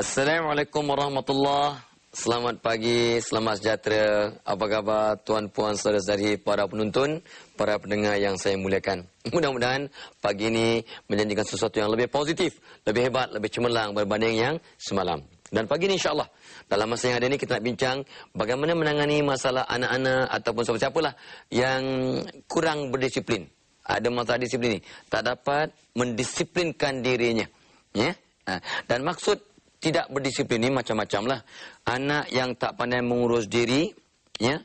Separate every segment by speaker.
Speaker 1: Assalamualaikum warahmatullahi Selamat pagi, selamat sejahtera. Apa khabar tuan-puan saudara-saudari para penonton, para pendengar yang saya muliakan. Mudah-mudahan pagi ini menjanjikan sesuatu yang lebih positif, lebih hebat, lebih cemerlang berbanding yang semalam. Dan pagi ini insyaAllah dalam masa yang ada ini kita nak bincang bagaimana menangani masalah anak-anak ataupun siapa-siapalah yang kurang berdisiplin ada masalah disiplin ini tak dapat mendisiplinkan dirinya ya ha. dan maksud tidak berdisiplin ini macam-macam lah anak yang tak pandai mengurus diri ya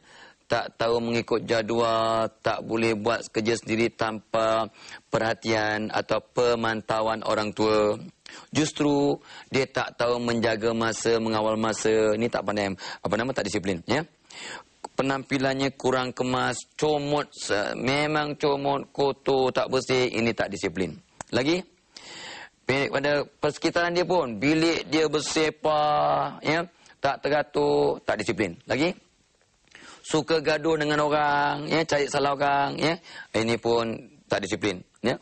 Speaker 1: tak tahu mengikut jadual, tak boleh buat kerja sendiri tanpa perhatian atau pemantauan orang tua. Justru dia tak tahu menjaga masa, mengawal masa. Ini tak pandai apa nama tak disiplin, ya penampilannya kurang kemas, comot, memang comot, kotor, tak bersih, ini tak disiplin. Lagi, pada persekitaran dia pun, bilik dia bersepah, ya, tak teratur, tak disiplin. Lagi, suka gaduh dengan orang, ya, cari salah orang, ya, ini pun tak disiplin. Ya.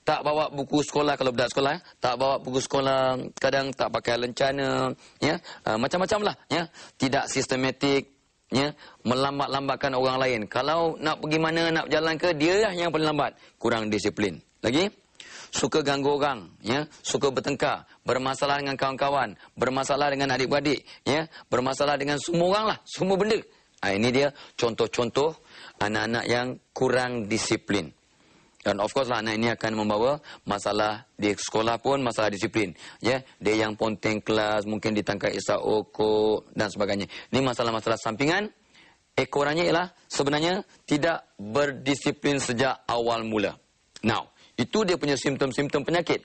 Speaker 1: Tak bawa buku sekolah kalau budak sekolah, ya. tak bawa buku sekolah, kadang tak pakai lencana, ya, ha, macam-macam lah, ya, tidak sistematik, ya melambat-lambatkan orang lain kalau nak pergi mana nak jalan ke dialah yang paling lambat kurang disiplin lagi suka ganggu orang ya suka bertengkar bermasalah dengan kawan-kawan bermasalah dengan adik-beradik ya bermasalah dengan semua orang lah, semua benda ha, ini dia contoh-contoh anak-anak yang kurang disiplin dan of course lah, anak ini akan membawa masalah di sekolah pun masalah disiplin. Ya, dia yang ponteng kelas, mungkin ditangkap isa oko dan sebagainya. Ini masalah-masalah sampingan. Ekorannya ialah sebenarnya tidak berdisiplin sejak awal mula. Now, itu dia punya simptom-simptom penyakit.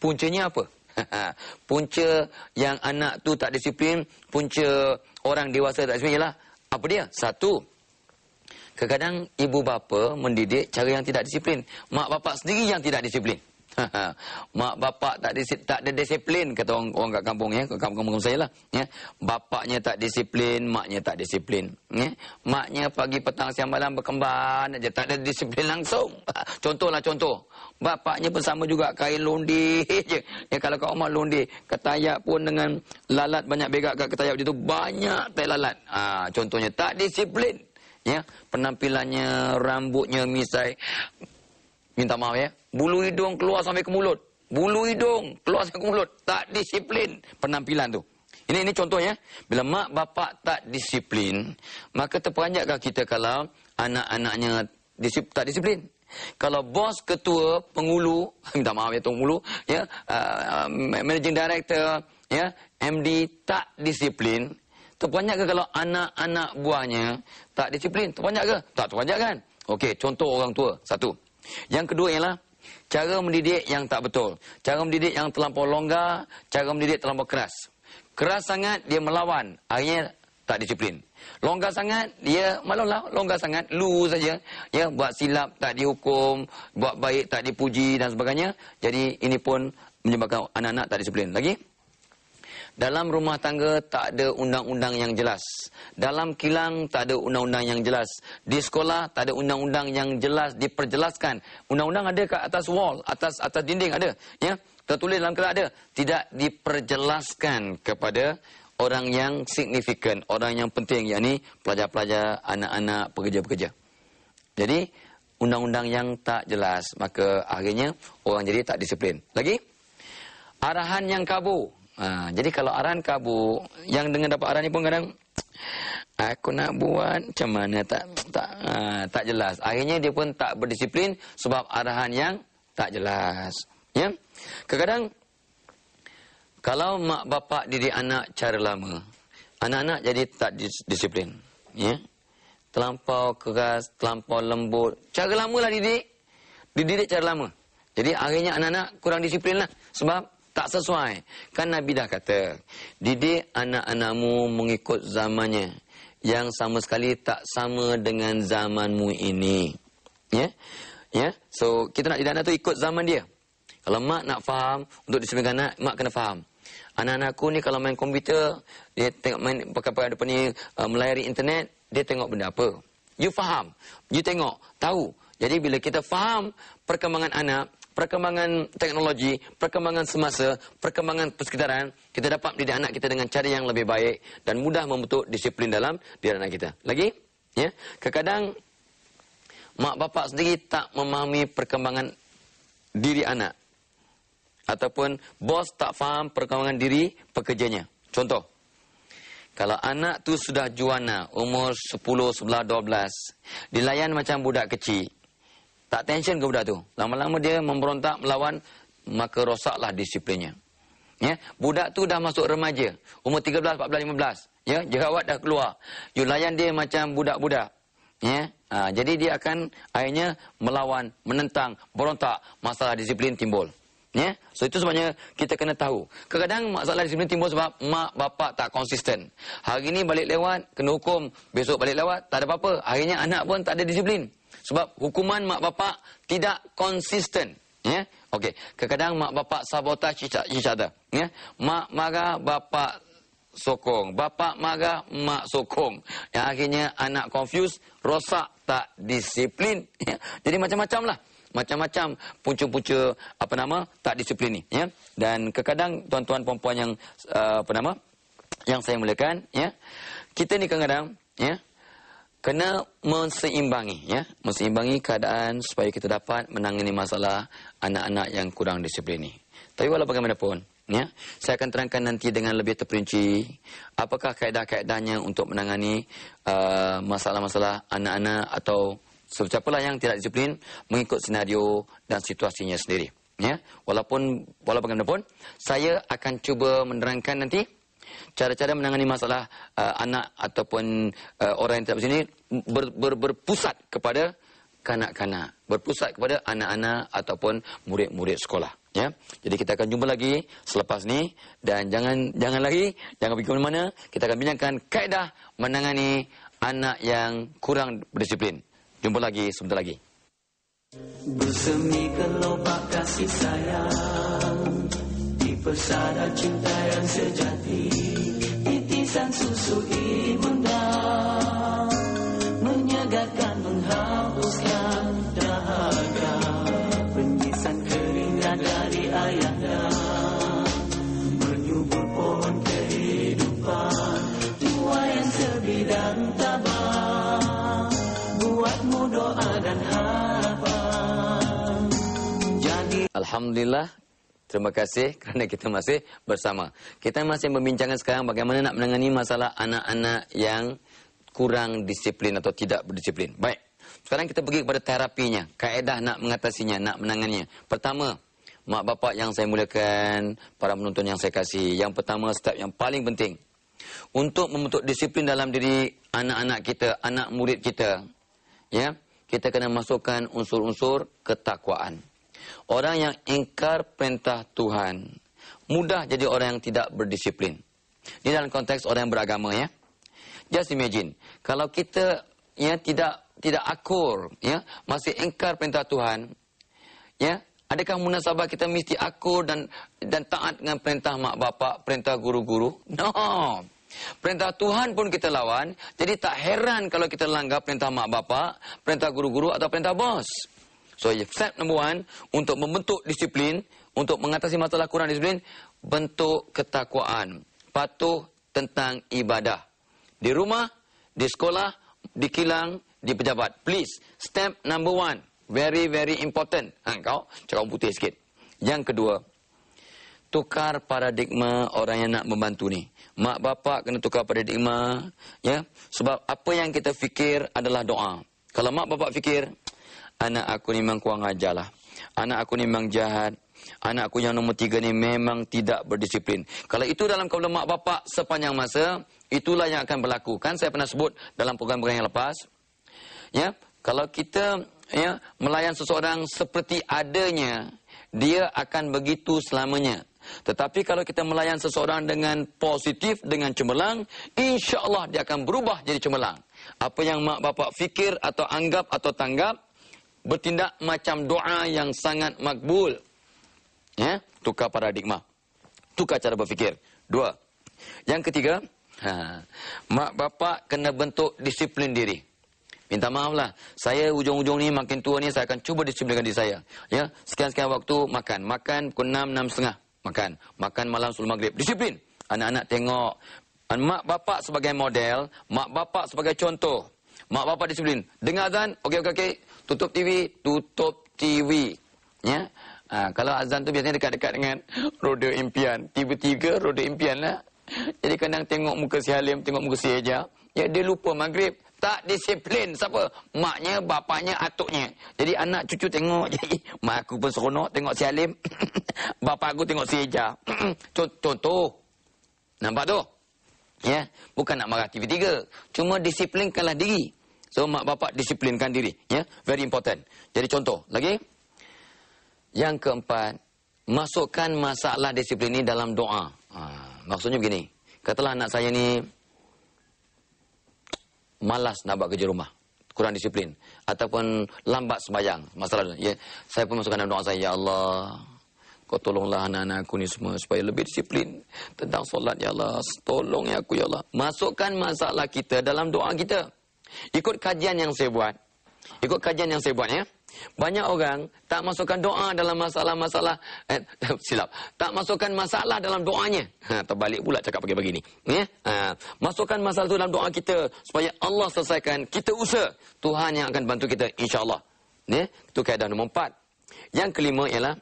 Speaker 1: Puncanya apa? punca yang anak tu tak disiplin, punca orang dewasa tak disiplin ialah apa dia? Satu, Kadang-kadang ibu bapa mendidik cara yang tidak disiplin. Mak bapa sendiri yang tidak disiplin. Mak bapa tak tak ada disiplin kata orang orang kat kampung ya, kampung-kampung saya lah. Ya. Bapaknya tak disiplin, maknya tak disiplin. Ya. Maknya pagi petang siang malam berkembang aja tak ada disiplin langsung. Contohlah contoh. Bapaknya pun sama juga kain londi je. Ya, kalau kat rumah londi, ketayap pun dengan lalat banyak begak kat ketayap banyak tai lalat. Ha, contohnya tak disiplin ya penampilannya rambutnya misai minta maaf ya bulu hidung keluar sampai ke mulut bulu hidung keluar sampai ke mulut tak disiplin penampilan tu ini ini contohnya, ya bila mak bapak tak disiplin maka terperanjatkah kita kalau anak-anaknya disip, tak disiplin kalau bos ketua pengulu minta maaf ya pengulu ya uh, managing director ya MD tak disiplin Terbanyak ke kalau anak-anak buahnya tak disiplin? Terbanyak ke? Tak terbanyak kan? Okey, contoh orang tua. Satu. Yang kedua ialah cara mendidik yang tak betul. Cara mendidik yang terlampau longgar, cara mendidik terlampau keras. Keras sangat dia melawan, akhirnya tak disiplin. Longgar sangat dia lah, longgar sangat lu saja. Ya, buat silap tak dihukum, buat baik tak dipuji dan sebagainya. Jadi ini pun menyebabkan anak-anak tak disiplin. Lagi? Dalam rumah tangga tak ada undang-undang yang jelas. Dalam kilang tak ada undang-undang yang jelas. Di sekolah tak ada undang-undang yang jelas diperjelaskan. Undang-undang ada kat atas wall, atas atas dinding ada. Ya, tertulis dalam kertas ada. Tidak diperjelaskan kepada orang yang signifikan, orang yang penting yakni pelajar-pelajar, anak-anak, pekerja-pekerja. Jadi undang-undang yang tak jelas maka akhirnya orang jadi tak disiplin. Lagi arahan yang kabur Ha, jadi kalau aran kabu yang dengan dapat aran ni pun kadang aku nak buat macam mana tak tak ha, tak jelas. Akhirnya dia pun tak berdisiplin sebab arahan yang tak jelas. Ya. Kadang-kadang kalau mak bapak didik anak cara lama, anak-anak jadi tak disiplin. Ya. Terlampau keras, terlampau lembut. Cara lamalah didik. Dididik cara lama. Jadi akhirnya anak-anak kurang disiplinlah sebab tak sesuai. Kan Nabi dah kata, didik anak-anakmu mengikut zamannya yang sama sekali tak sama dengan zamanmu ini. Ya? Yeah? Ya? Yeah? So, kita nak didik anak tu ikut zaman dia. Kalau mak nak faham, untuk disebutkan anak, mak kena faham. Anak-anakku ni kalau main komputer, dia tengok main pakai-pakai depan ni, uh, melayari internet, dia tengok benda apa. You faham. You tengok. Tahu. Jadi, bila kita faham perkembangan anak, perkembangan teknologi, perkembangan semasa, perkembangan persekitaran, kita dapat didik anak kita dengan cara yang lebih baik dan mudah membentuk disiplin dalam diri anak kita. Lagi, ya. Kadang-kadang mak bapak sendiri tak memahami perkembangan diri anak ataupun bos tak faham perkembangan diri pekerjanya. Contoh kalau anak tu sudah juana, umur 10, 11, 12, dilayan macam budak kecil, tak tension ke budak tu. Lama-lama dia memberontak melawan maka rosaklah disiplinnya. Ya, budak tu dah masuk remaja, umur 13, 14, 15, ya, jerawat dah keluar. You layan dia macam budak-budak. Ya. Ha, jadi dia akan akhirnya melawan, menentang, berontak, masalah disiplin timbul. Ya. So itu sebenarnya kita kena tahu. Kadang-kadang masalah disiplin timbul sebab mak bapak tak konsisten. Hari ini balik lewat kena hukum, besok balik lewat tak ada apa-apa. Akhirnya anak pun tak ada disiplin. Sebab hukuman mak bapak tidak konsisten. Ya, yeah? okay. Kadang-kadang mak bapak sabotaj each other. Ya, yeah? mak marah bapak sokong. Bapak marah mak sokong. Yang akhirnya anak confused, rosak tak disiplin. Yeah? Jadi macam-macam lah. Macam-macam punca-punca apa nama tak disiplin ni. Ya, dan kadang-kadang tuan-tuan perempuan yang uh, apa nama yang saya mulakan. Ya, kita ni kadang-kadang. Ya, yeah? kena menseimbangi ya menseimbangi keadaan supaya kita dapat menangani masalah anak-anak yang kurang disiplin ini tapi walaupun bagaimanapun ya saya akan terangkan nanti dengan lebih terperinci apakah kaedah-kaedahnya untuk menangani uh, masalah-masalah uh, anak-anak atau sesiapalah yang tidak disiplin mengikut senario dan situasinya sendiri ya walaupun walaupun bagaimanapun saya akan cuba menerangkan nanti cara-cara menangani masalah uh, anak ataupun uh, orang yang tidak bersih ini ber, ber, berpusat kepada kanak-kanak, berpusat kepada anak-anak ataupun murid-murid sekolah. Ya, jadi kita akan jumpa lagi selepas ni dan jangan jangan lagi jangan pergi mana-mana. Kita akan bincangkan kaedah menangani anak yang kurang disiplin. Jumpa lagi sebentar lagi. Bersemi kelopak kasih sayang. Pesara cinta yang sejati Titisan susu ibunda Menyegarkan, menghapuskan dahaga Penyisan keringat dari ayahnya Menyubur pohon kehidupan Tua yang sebidang tabah Buatmu doa dan harapan Alhamdulillah Terima kasih kerana kita masih bersama. Kita masih membincangkan sekarang bagaimana nak menangani masalah anak-anak yang kurang disiplin atau tidak berdisiplin. Baik. Sekarang kita pergi kepada terapinya, kaedah nak mengatasinya, nak menangannya. Pertama, mak bapak yang saya mulakan para penonton yang saya kasih. Yang pertama, step yang paling penting. Untuk membentuk disiplin dalam diri anak-anak kita, anak murid kita, ya, kita kena masukkan unsur-unsur ketakwaan. Orang yang ingkar perintah Tuhan Mudah jadi orang yang tidak berdisiplin Ini dalam konteks orang yang beragama ya Just imagine Kalau kita ya, tidak tidak akur ya, Masih ingkar perintah Tuhan ya, Adakah munasabah kita mesti akur dan dan taat dengan perintah mak bapak Perintah guru-guru No Perintah Tuhan pun kita lawan Jadi tak heran kalau kita langgar perintah mak bapak Perintah guru-guru atau perintah bos So, step number one, untuk membentuk disiplin, untuk mengatasi masalah kurang disiplin, bentuk ketakwaan, patuh tentang ibadah. Di rumah, di sekolah, di kilang, di pejabat. Please, step number one, very, very important. Ha, kau, cakap putih sikit. Yang kedua, tukar paradigma orang yang nak membantu ni. Mak bapak kena tukar paradigma, ya. Sebab apa yang kita fikir adalah doa. Kalau mak bapak fikir, anak aku ni memang kurang ajar lah. Anak aku ni memang jahat. Anak aku yang nombor tiga ni memang tidak berdisiplin. Kalau itu dalam kepala mak bapak sepanjang masa, itulah yang akan berlaku. Kan saya pernah sebut dalam program-program yang lepas. Ya, kalau kita ya melayan seseorang seperti adanya, dia akan begitu selamanya. Tetapi kalau kita melayan seseorang dengan positif, dengan cemerlang, insya Allah dia akan berubah jadi cemerlang. Apa yang mak bapak fikir atau anggap atau tanggap, bertindak macam doa yang sangat makbul. Ya, tukar paradigma. Tukar cara berfikir. Dua. Yang ketiga, ha, mak bapak kena bentuk disiplin diri. Minta maaflah, saya ujung-ujung ni makin tua ni saya akan cuba disiplinkan diri saya. Ya, sekian-sekian waktu makan. Makan pukul 6, 6 setengah. Makan. Makan malam sebelum maghrib. Disiplin. Anak-anak tengok. Mak bapak sebagai model, mak bapak sebagai contoh. Mak bapak disiplin. Dengar azan. Okey, okey, okey. Tutup TV. Tutup TV. Ya. Ha, kalau azan tu biasanya dekat-dekat dengan roda impian. tiba-tiba roda impian lah. Jadi kadang tengok muka si Halim, tengok muka si Eja. Ya, dia lupa maghrib. Tak disiplin. Siapa? Maknya, bapanya, atuknya. Jadi anak cucu tengok. Jadi, mak aku pun seronok tengok si Halim. bapak aku tengok si Eja. contoh, contoh. Nampak tu? Ya, bukan nak marah tv3, Cuma disiplinkanlah diri. So mak bapak disiplinkan diri, ya. Very important. Jadi contoh, lagi. Yang keempat, masukkan masalah disiplin ini dalam doa. Ha, maksudnya begini. Katalah anak saya ni malas nak buat kerja rumah kurang disiplin ataupun lambat sembahyang masalah ya saya pun masukkan dalam doa saya ya Allah kau tolonglah anak-anak aku ni semua supaya lebih disiplin tentang solat ya Allah. Tolong ya aku ya Allah. Masukkan masalah kita dalam doa kita. Ikut kajian yang saya buat. Ikut kajian yang saya buat ya. Banyak orang tak masukkan doa dalam masalah-masalah eh, silap. Tak masukkan masalah dalam doanya. Ha, terbalik pula cakap pakai begini. Ya. Ha, masukkan masalah itu dalam doa kita supaya Allah selesaikan. Kita usaha. Tuhan yang akan bantu kita Insyaallah. allah Ya. Itu kaedah nombor empat. Yang kelima ialah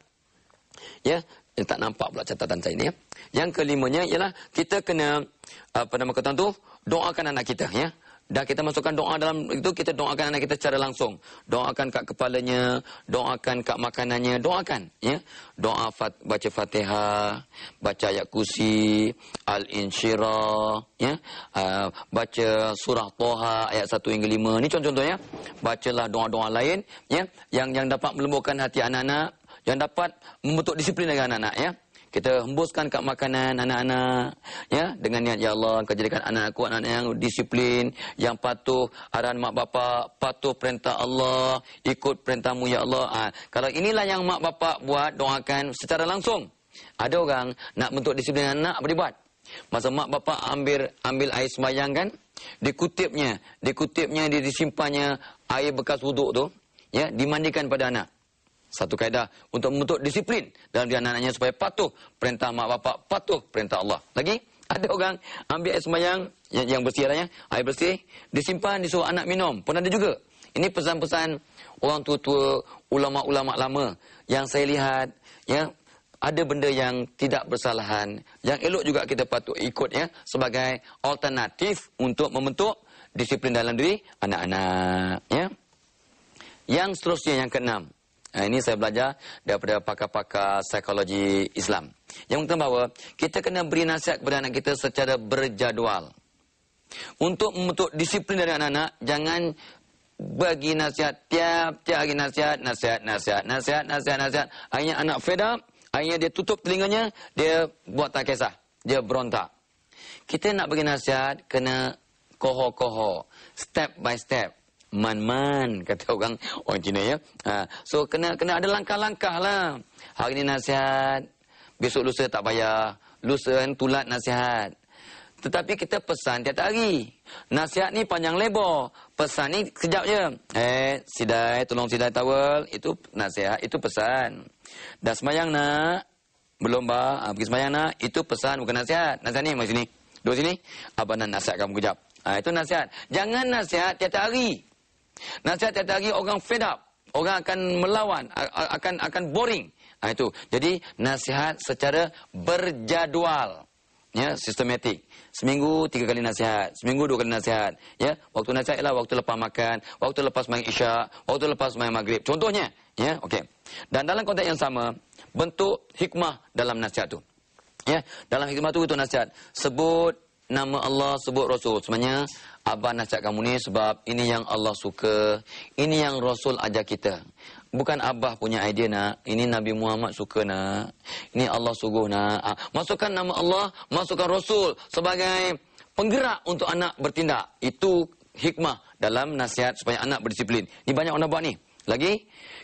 Speaker 1: ya yang tak nampak pula catatan saya ni ya. Yang kelimanya ialah kita kena apa nama kata tu doakan anak kita ya. Dah kita masukkan doa dalam itu kita doakan anak kita secara langsung. Doakan kat kepalanya, doakan kat makanannya, doakan ya. Doa fat, baca Fatihah, baca ayat kursi, al-insyirah ya. Uh, baca surah Toha ayat 1 hingga 5. Ni contoh-contohnya. Bacalah doa-doa lain ya yang yang dapat melembutkan hati anak-anak yang dapat membentuk disiplin dengan anak-anak ya. Kita hembuskan kat makanan anak-anak ya dengan niat ya Allah kau jadikan anak-anakku anak-anak yang disiplin, yang patuh arahan mak bapak, patuh perintah Allah, ikut perintahmu ya Allah. Ha. Kalau inilah yang mak bapak buat doakan secara langsung. Ada orang nak bentuk disiplin anak apa dia buat? Masa mak bapak ambil ambil air sembahyang kan, dikutipnya, dikutipnya dia disimpannya air bekas wuduk tu ya dimandikan pada anak satu kaedah untuk membentuk disiplin dalam diri anak-anaknya supaya patuh perintah mak bapak, patuh perintah Allah. Lagi, ada orang ambil air sembahyang yang, yang bersih adanya, air bersih, disimpan, di disuruh anak minum. Pun ada juga. Ini pesan-pesan orang tua-tua, ulama-ulama lama yang saya lihat, ya, ada benda yang tidak bersalahan, yang elok juga kita patut ikut ya, sebagai alternatif untuk membentuk disiplin dalam diri anak-anak. Ya. Yang seterusnya, yang keenam, Nah, eh, ini saya belajar daripada pakar-pakar psikologi Islam. Yang mungkin bahawa kita kena beri nasihat kepada anak kita secara berjadual. Untuk membentuk disiplin dari anak-anak, jangan bagi nasihat tiap-tiap hari nasihat, nasihat, nasihat, nasihat, nasihat, nasihat. Akhirnya anak fed up, akhirnya dia tutup telinganya, dia buat tak kisah, dia berontak. Kita nak bagi nasihat, kena koho-koho, step by step man-man kata orang orang Cina ya. Ha, so kena kena ada langkah-langkah lah. Hari ini nasihat, besok lusa tak payah. Lusa kan tulat nasihat. Tetapi kita pesan tiap hari. Nasihat ni panjang lebar. Pesan ni sekejap je. Eh, sidai, tolong sidai tawal Itu nasihat, itu pesan. Dah semayang nak, belum bah, ha, pergi semayang nak, itu pesan bukan nasihat. Nasihat ni, mari sini. Dua sini, abang nak nasihat kamu kejap. Ha, itu nasihat. Jangan nasihat tiap hari. Nasihat tiada lagi orang fed up, orang akan melawan, akan akan boring. Ha, itu. Jadi nasihat secara berjadual, ya, sistematik. Seminggu tiga kali nasihat, seminggu dua kali nasihat. Ya, waktu nasihat ialah waktu lepas makan, waktu lepas main isyak, waktu lepas main maghrib. Contohnya, ya, okey. Dan dalam konteks yang sama, bentuk hikmah dalam nasihat itu. Ya, dalam hikmah itu itu nasihat. Sebut nama Allah, sebut Rasul. Sebenarnya Abang nasihat kamu ni sebab ini yang Allah suka. Ini yang Rasul ajar kita. Bukan Abah punya idea nak. Ini Nabi Muhammad suka nak. Ini Allah suguh nak. Ah, masukkan nama Allah, masukkan Rasul sebagai penggerak untuk anak bertindak. Itu hikmah dalam nasihat supaya anak berdisiplin. Ini banyak orang buat ni. Lagi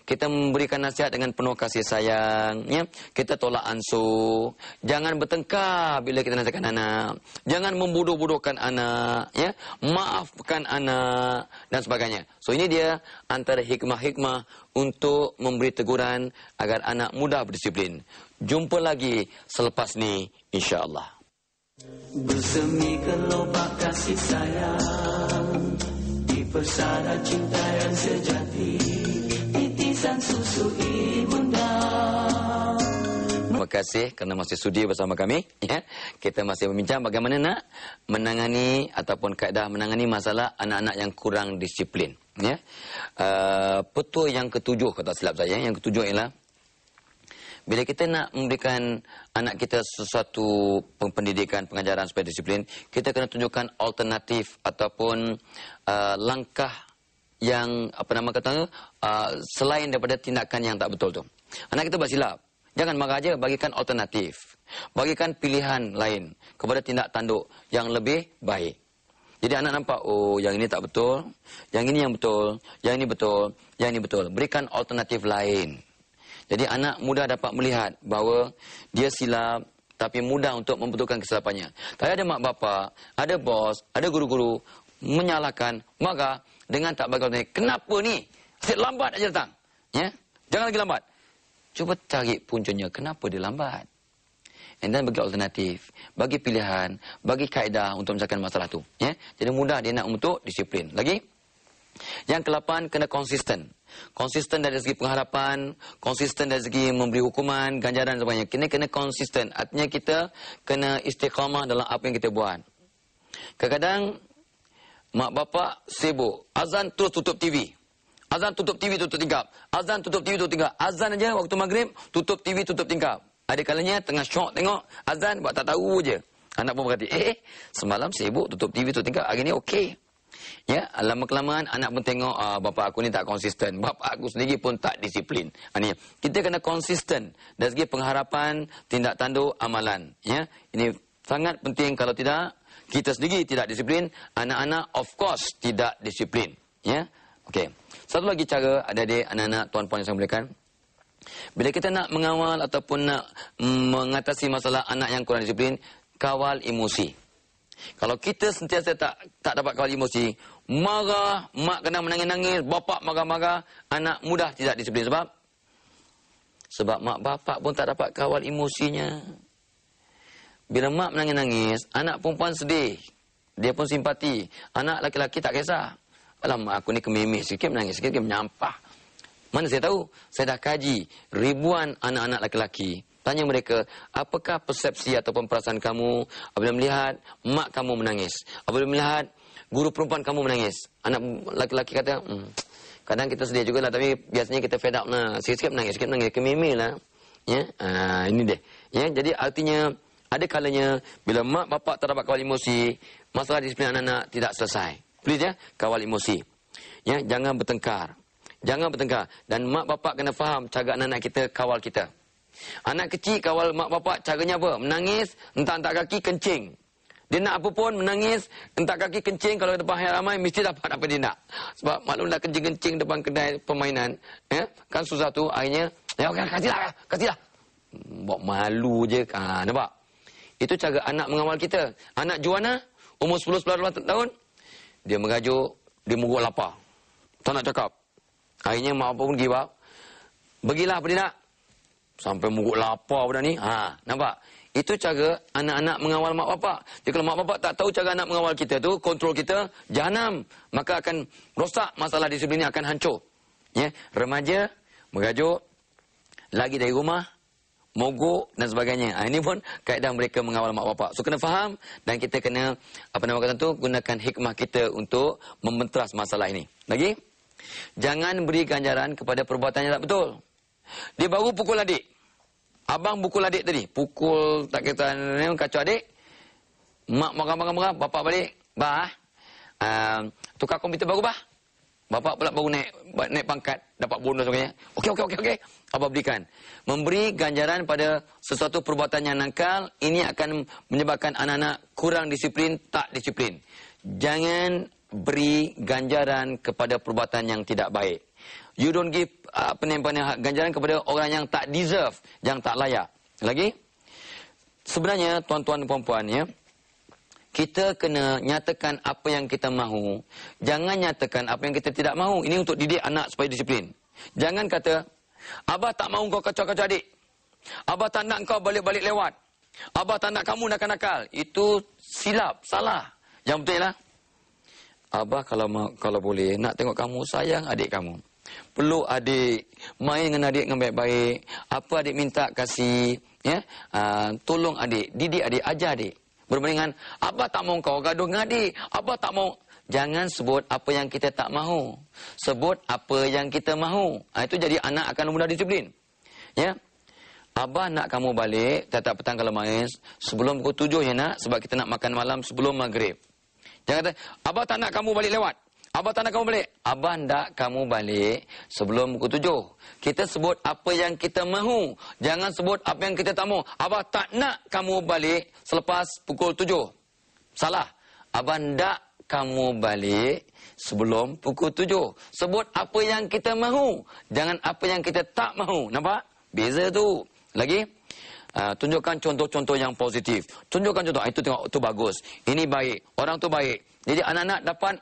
Speaker 1: kita memberikan nasihat dengan penuh kasih sayang ya. Kita tolak ansu, Jangan bertengkar bila kita nasihatkan anak. Jangan membodoh-bodohkan anak ya. Maafkan anak dan sebagainya. So ini dia antara hikmah-hikmah untuk memberi teguran agar anak mudah berdisiplin. Jumpa lagi selepas ni insya-Allah. Bersemi kelopak kasih sayang di persada cinta yang sejati. Terima kasih kerana masih sudi bersama kami. Ya. Kita masih berbincang bagaimana nak menangani ataupun kaedah menangani masalah anak-anak yang kurang disiplin. Ya. Uh, petua yang ketujuh, kata silap saya, yang ketujuh ialah bila kita nak memberikan anak kita sesuatu pendidikan, pengajaran supaya disiplin, kita kena tunjukkan alternatif ataupun uh, langkah yang apa nama kata uh, selain daripada tindakan yang tak betul tu. Anak kita bersilap. Jangan marah aja bagikan alternatif. Bagikan pilihan lain kepada tindak tanduk yang lebih baik. Jadi anak nampak oh yang ini tak betul, yang ini yang betul, yang ini betul, yang ini betul. Berikan alternatif lain. Jadi anak mudah dapat melihat bahawa dia silap tapi mudah untuk membetulkan kesilapannya. Tak ada mak bapa, ada bos, ada guru-guru menyalahkan, maka dengan tak bagi tanya, kenapa ni? Asyik lambat aja datang. Ya? Jangan lagi lambat. Cuba tarik puncanya, kenapa dia lambat? And then bagi alternatif, bagi pilihan, bagi kaedah untuk menyelesaikan masalah tu. Ya? Jadi mudah dia nak untuk disiplin. Lagi? Yang kelapan, kena konsisten. Konsisten dari segi pengharapan, konsisten dari segi memberi hukuman, ganjaran sebagainya. Kena kena konsisten. Artinya kita kena istiqamah dalam apa yang kita buat. Kadang-kadang Mak bapak sibuk. Azan terus tutup TV. Azan tutup TV tutup tingkap. Azan tutup TV tutup tingkap. Azan aja waktu maghrib tutup TV tutup tingkap. Ada kalanya tengah syok tengok azan buat tak tahu je. Anak pun berkata, "Eh, semalam sibuk tutup TV tutup tingkap. Hari ni okey." Ya, lama kelamaan anak pun tengok uh, ah, bapa aku ni tak konsisten. Bapa aku sendiri pun tak disiplin. Ani, ha, kita kena konsisten dari segi pengharapan, tindak tanduk, amalan, ya. Ini sangat penting kalau tidak kita sendiri tidak disiplin, anak-anak of course tidak disiplin. Ya, okay. Satu lagi cara ada di anak-anak tuan puan yang saya berikan. Bila kita nak mengawal ataupun nak mm, mengatasi masalah anak yang kurang disiplin, kawal emosi. Kalau kita sentiasa tak tak dapat kawal emosi, marah, mak kena menangis-nangis, bapak marah-marah, anak mudah tidak disiplin sebab sebab mak bapak pun tak dapat kawal emosinya. Bila mak menangis-nangis, anak perempuan sedih. Dia pun simpati. Anak laki-laki tak kisah. Alamak, aku ni kememih sikit, menangis sikit, menyampah. Mana saya tahu? Saya dah kaji ribuan anak-anak laki-laki. Tanya mereka, apakah persepsi ataupun perasaan kamu apabila melihat mak kamu menangis? Apabila melihat guru perempuan kamu menangis? Anak laki-laki kata, hmm, kadang kita sedih juga lah, tapi biasanya kita fed up lah. Sikit-sikit menangis, sikit menangis, kememih lah. Ya? Ha, ini dia. Ya? Jadi artinya... Ada kalanya bila mak bapak tak dapat kawal emosi, masalah disiplin anak-anak tidak selesai. Please ya, kawal emosi. Ya, jangan bertengkar. Jangan bertengkar dan mak bapak kena faham cara anak-anak kita kawal kita. Anak kecil kawal mak bapak caranya apa? Menangis, entak-entak kaki, kencing. Dia nak apa pun menangis, entak kaki kencing kalau depan yang ramai mesti dapat apa dia nak. Sebab maklumlah kencing-kencing depan kedai permainan, ya. Kan susah tu akhirnya, ya okay, kasihlah, kasihlah. Buat malu je kan, nampak? Itu cara anak mengawal kita. Anak Juana, umur 10-11 tahun, dia mengajuk, dia mengurut lapar. Tak nak cakap. Akhirnya mak apa pun give up. Begilah apa dia nak. Sampai mengurut lapar pada ni. Ha, nampak? Itu cara anak-anak mengawal mak bapak. Jadi kalau mak bapak tak tahu cara anak mengawal kita tu, kontrol kita, jahanam. Maka akan rosak masalah disiplin ini, akan hancur. Ya? Remaja, mengajuk, lagi dari rumah, mogok dan sebagainya. Ha, ini pun kaedah mereka mengawal mak bapak. So kena faham dan kita kena apa nama kata tu gunakan hikmah kita untuk membentras masalah ini. Lagi jangan beri ganjaran kepada perbuatan yang tak betul. Dia baru pukul adik. Abang pukul adik tadi. Pukul tak kata kacau adik. Mak marah-marah, bapak balik. Bah, uh, tukar komputer baru bah. Bapak pula baru naik naik pangkat dapat bonus sebagainya. Okey okey okey okey. Apa berikan? Memberi ganjaran pada sesuatu perbuatan yang nakal ini akan menyebabkan anak-anak kurang disiplin, tak disiplin. Jangan beri ganjaran kepada perbuatan yang tidak baik. You don't give uh, penempatan ganjaran kepada orang yang tak deserve, yang tak layak. Lagi? Sebenarnya tuan-tuan dan puan-puan ya, kita kena nyatakan apa yang kita mahu. Jangan nyatakan apa yang kita tidak mahu. Ini untuk didik anak supaya disiplin. Jangan kata, Abah tak mahu kau kacau-kacau adik. Abah tak nak kau balik-balik lewat. Abah tak nak kamu nakal-nakal. Itu silap, salah. Yang betul ialah, Abah kalau kalau boleh nak tengok kamu, sayang adik kamu. Perlu adik, main dengan adik dengan baik-baik. Apa adik minta, kasih. Ya? Uh, tolong adik, didik adik, ajar adik berbandingan apa tak mau kau gaduh dengan adik apa tak mau jangan sebut apa yang kita tak mahu sebut apa yang kita mahu ha, itu jadi anak akan mudah disiplin ya Abah nak kamu balik tetap petang kalau main sebelum pukul tujuh ya nak sebab kita nak makan malam sebelum maghrib. Jangan kata, Abah tak nak kamu balik lewat. Abah tak nak kamu balik. Abah nak kamu balik sebelum pukul tujuh. Kita sebut apa yang kita mahu. Jangan sebut apa yang kita tak mahu. Abah tak nak kamu balik selepas pukul tujuh. Salah. Abah nak kamu balik sebelum pukul tujuh. Sebut apa yang kita mahu. Jangan apa yang kita tak mahu. Nampak? Beza tu. Lagi. Uh, tunjukkan contoh-contoh yang positif. Tunjukkan contoh. Ah, itu tengok. Itu bagus. Ini baik. Orang tu baik. Jadi anak-anak dapat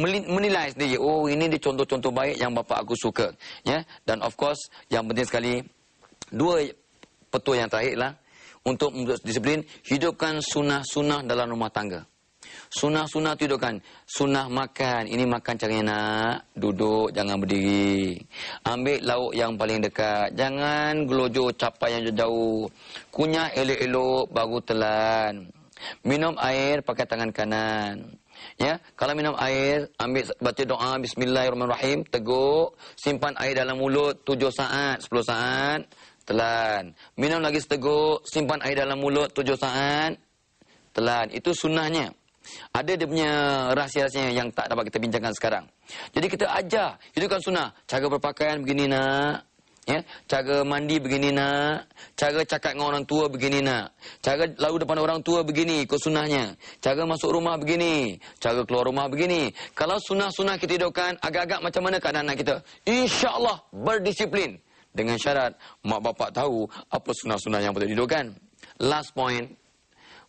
Speaker 1: menilai sendiri oh ini dia contoh-contoh baik yang bapa aku suka ya dan of course yang penting sekali dua petua yang terakhirlah untuk untuk disiplin hidupkan sunah-sunah dalam rumah tangga Sunnah-sunnah itu hidupkan sunnah makan, ini makan caranya nak, duduk, jangan berdiri. Ambil lauk yang paling dekat, jangan gelojo capai yang jauh-jauh. Kunyah elok-elok, baru telan. Minum air pakai tangan kanan. Ya, kalau minum air, ambil baca doa bismillahirrahmanirrahim, teguk, simpan air dalam mulut 7 saat, 10 saat, telan. Minum lagi seteguk, simpan air dalam mulut 7 saat, telan. Itu sunnahnya. Ada dia punya rahsia-rahsia yang tak dapat kita bincangkan sekarang. Jadi kita ajar, hidupkan sunnah. Cara berpakaian begini nak, Ya, cara mandi begini nak, cara cakap dengan orang tua begini nak, cara lalu depan orang tua begini ikut sunnahnya, cara masuk rumah begini, cara keluar rumah begini. Kalau sunah-sunah kita hidupkan, agak-agak macam mana keadaan anak kita? InsyaAllah berdisiplin. Dengan syarat, mak bapak tahu apa sunah-sunah yang perlu hidupkan. Last point,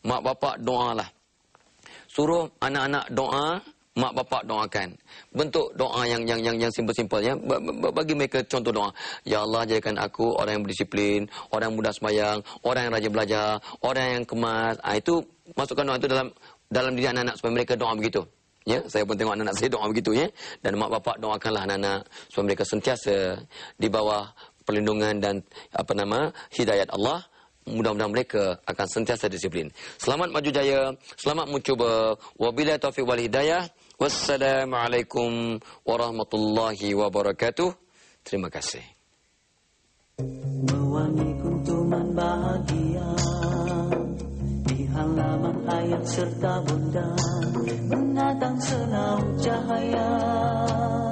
Speaker 1: mak bapak doalah. Suruh anak-anak doa mak bapak doakan bentuk doa yang yang yang yang simple-simple ya bagi mereka contoh doa ya Allah jadikan aku orang yang berdisiplin orang yang mudah sembahyang orang yang rajin belajar orang yang kemas ah itu masukkan doa itu dalam dalam diri anak-anak supaya mereka doa begitu ya saya pun tengok anak-anak saya doa begitu ya dan mak bapak doakanlah anak-anak supaya mereka sentiasa di bawah perlindungan dan apa nama hidayat Allah mudah-mudahan mereka akan sentiasa disiplin. Selamat maju jaya, selamat mencuba. Wabillahi taufiq wal hidayah. Wassalamualaikum warahmatullahi wabarakatuh. Terima kasih. Mewangi kuntuman bahagia di halaman ayah serta bunda menatang senau cahaya.